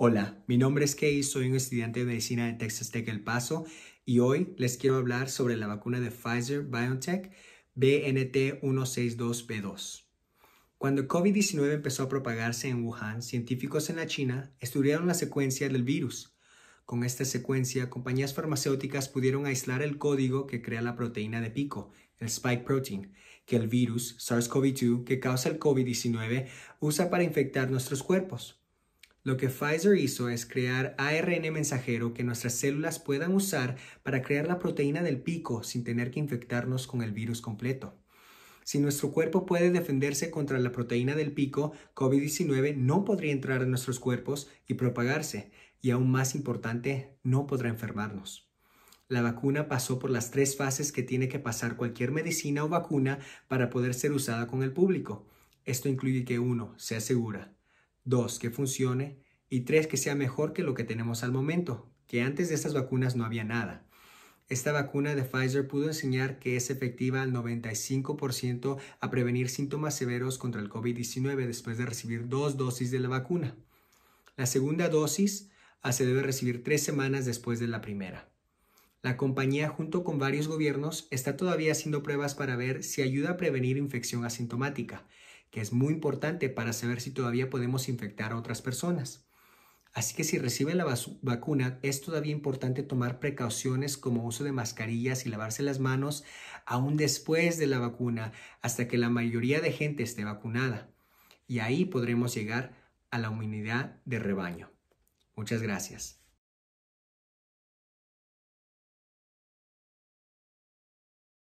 Hola, mi nombre es Kay, soy un estudiante de medicina de Texas Tech El Paso y hoy les quiero hablar sobre la vacuna de Pfizer BioNTech BNT162B2. Cuando COVID-19 empezó a propagarse en Wuhan, científicos en la China estudiaron la secuencia del virus. Con esta secuencia, compañías farmacéuticas pudieron aislar el código que crea la proteína de pico, el spike protein, que el virus SARS-CoV-2 que causa el COVID-19 usa para infectar nuestros cuerpos. Lo que Pfizer hizo es crear ARN mensajero que nuestras células puedan usar para crear la proteína del pico sin tener que infectarnos con el virus completo. Si nuestro cuerpo puede defenderse contra la proteína del pico, COVID-19 no podría entrar en nuestros cuerpos y propagarse, y aún más importante, no podrá enfermarnos. La vacuna pasó por las tres fases que tiene que pasar cualquier medicina o vacuna para poder ser usada con el público. Esto incluye que 1. Se segura, 2. que funcione y tres, que sea mejor que lo que tenemos al momento, que antes de estas vacunas no había nada. Esta vacuna de Pfizer pudo enseñar que es efectiva al 95% a prevenir síntomas severos contra el COVID-19 después de recibir dos dosis de la vacuna. La segunda dosis ah, se debe recibir tres semanas después de la primera. La compañía, junto con varios gobiernos, está todavía haciendo pruebas para ver si ayuda a prevenir infección asintomática, que es muy importante para saber si todavía podemos infectar a otras personas. Así que si recibe la vacuna, es todavía importante tomar precauciones como uso de mascarillas y lavarse las manos aún después de la vacuna, hasta que la mayoría de gente esté vacunada. Y ahí podremos llegar a la humanidad de rebaño. Muchas gracias.